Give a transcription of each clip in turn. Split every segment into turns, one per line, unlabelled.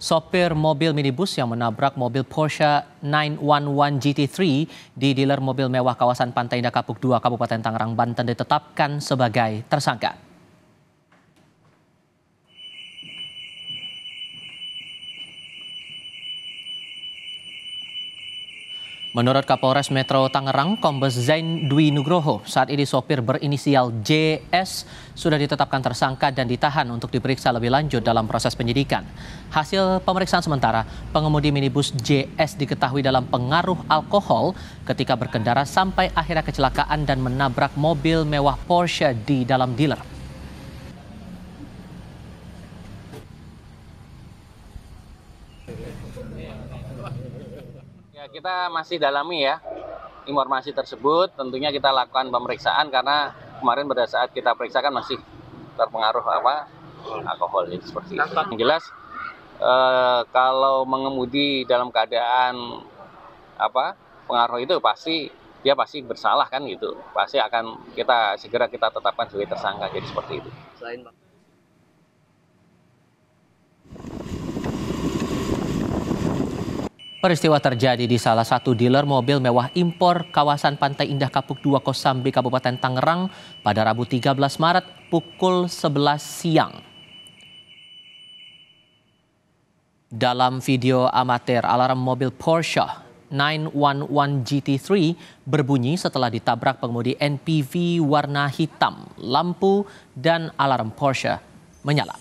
sopir mobil minibus yang menabrak mobil Porsche 911 GT3 di dealer mobil mewah kawasan Pantai Indah Kapuk 2 Kabupaten Tangerang, Banten ditetapkan sebagai tersangka. Menurut Kapolres Metro Tangerang, Kombes Zain Dwi Nugroho, saat ini sopir berinisial JS sudah ditetapkan tersangka dan ditahan untuk diperiksa lebih lanjut dalam proses penyidikan. Hasil pemeriksaan sementara, pengemudi minibus JS diketahui dalam pengaruh alkohol ketika berkendara sampai akhirnya kecelakaan dan menabrak mobil mewah Porsche di dalam dealer.
Ya, kita masih dalami ya informasi tersebut. Tentunya kita lakukan pemeriksaan karena kemarin pada saat kita periksakan masih terpengaruh apa alkohol ini seperti itu. Yang jelas eh, kalau mengemudi dalam keadaan apa pengaruh itu pasti dia pasti bersalah kan gitu. Pasti akan kita segera kita tetapkan sebagai tersangka jadi seperti itu. Selain
Peristiwa terjadi di salah satu dealer mobil mewah impor kawasan Pantai Indah Kapuk 2 Kosambi Kabupaten Tangerang pada Rabu 13 Maret pukul 11 siang. Dalam video amatir, alarm mobil Porsche 911 GT3 berbunyi setelah ditabrak pengemudi NPV warna hitam, lampu dan alarm Porsche menyala.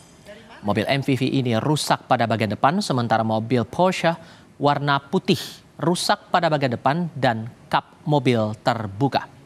Mobil MPV ini rusak pada bagian depan sementara mobil Porsche warna putih rusak pada bagian depan dan kap mobil terbuka.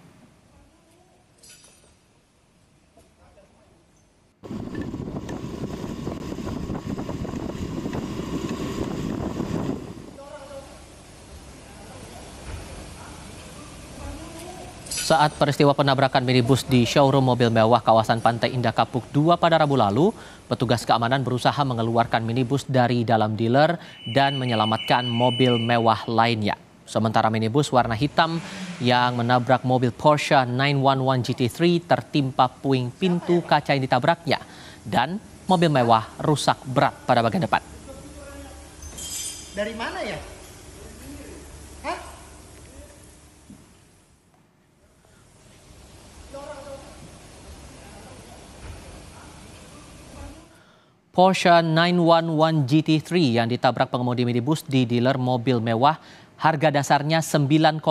Saat peristiwa penabrakan minibus di showroom mobil mewah kawasan Pantai Indah Kapuk 2 pada Rabu lalu, petugas keamanan berusaha mengeluarkan minibus dari dalam dealer dan menyelamatkan mobil mewah lainnya. Sementara minibus warna hitam yang menabrak mobil Porsche 911 GT3 tertimpa puing pintu kaca yang ditabraknya dan mobil mewah rusak berat pada bagian depan. Dari mana ya? Porsche 911 GT3 yang ditabrak pengemudi minibus di dealer mobil mewah harga dasarnya 9,045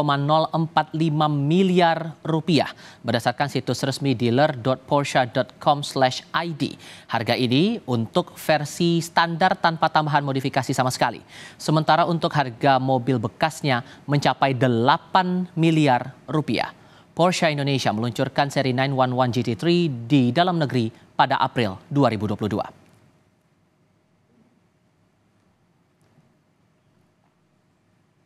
miliar rupiah berdasarkan situs resmi dealer.porsche.com/id. Harga ini untuk versi standar tanpa tambahan modifikasi sama sekali. Sementara untuk harga mobil bekasnya mencapai 8 miliar rupiah. Porsche Indonesia meluncurkan seri 911 GT3 di dalam negeri pada April 2022.